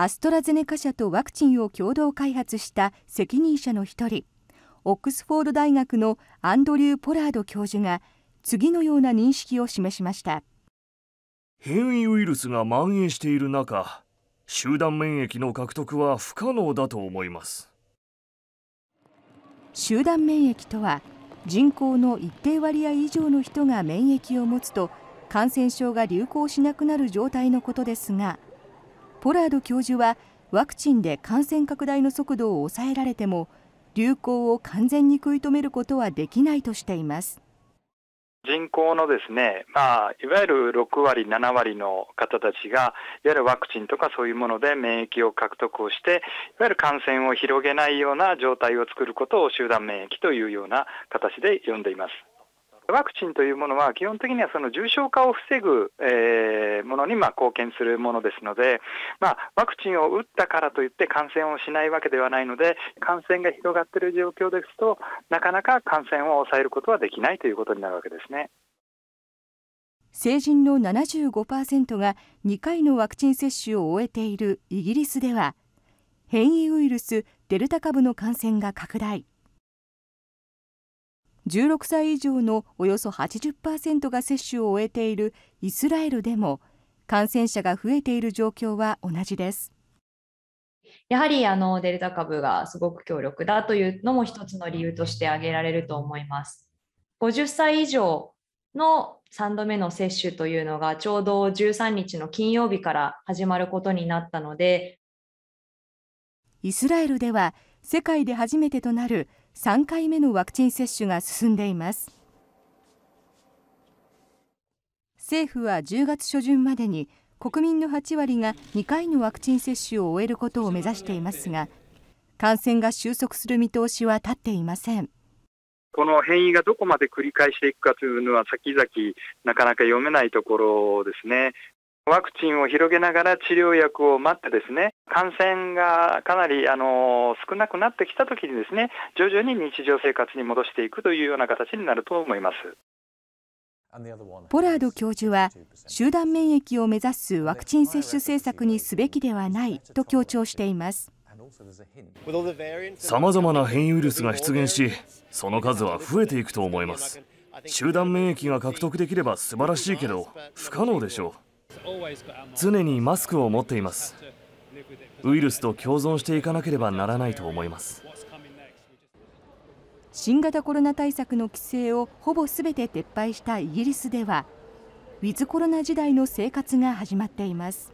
アストラゼネカ社とワクチンを共同開発した責任者の1人オックスフォード大学のアンドリュー・ポラード教授が次のような認識を示しました。変異ウイルスが蔓延している中集団免疫の獲得は不可能だと思います集団免疫とは人口の一定割合以上の人が免疫を持つと感染症が流行しなくなる状態のことですがポラード教授はワクチンで感染拡大の速度を抑えられても流行を完全に食い止めることはできないとしています。人口のですね、まあ、いわゆる6割、7割の方たちが、いわゆるワクチンとかそういうもので免疫を獲得をして、いわゆる感染を広げないような状態を作ることを集団免疫というような形で呼んでいます。ワクチンというものは基本的にはその重症化を防ぐ、えー、ものにまあ貢献するものですので、まあ、ワクチンを打ったからといって感染をしないわけではないので感染が広がっている状況ですとなかなか感染を抑えることはできないということになるわけですね。成人の75%が2回のワクチン接種を終えているイギリスでは変異ウイルスデルタ株の感染が拡大。16歳以上のおよそ80%が接種を終えているイスラエルでも感染者が増えている状況は同じです。やはりあのデルタ株がすごく強力だというのも一つの理由として挙げられると思います。50歳以上の3度目の接種というのがちょうど13日の金曜日から始まることになったのでイスラエルでは世界で初めてとなる3回目のワクチン接種が進んでいます政府は10月初旬までに国民の8割が2回のワクチン接種を終えることを目指していますが感染が収束する見通しは立っていませんこの変異がどこまで繰り返していくかというのは先々なかなか読めないところですねワクチンを広げながら治療薬を待ってですね、感染がかなりあの少なくなってきたときにですね、徐々に日常生活に戻していくというような形になると思います。ポラード教授は集団免疫を目指すワクチン接種政策にすべきではないと強調しています。さまざまな変異ウイルスが出現し、その数は増えていくと思います。集団免疫が獲得できれば素晴らしいけど、不可能でしょう。常にマスクを持っています。ウイルスと共存していかなければならないと思います。新型コロナ対策の規制をほぼ全て撤廃したイギリスではウィズコロナ時代の生活が始まっています。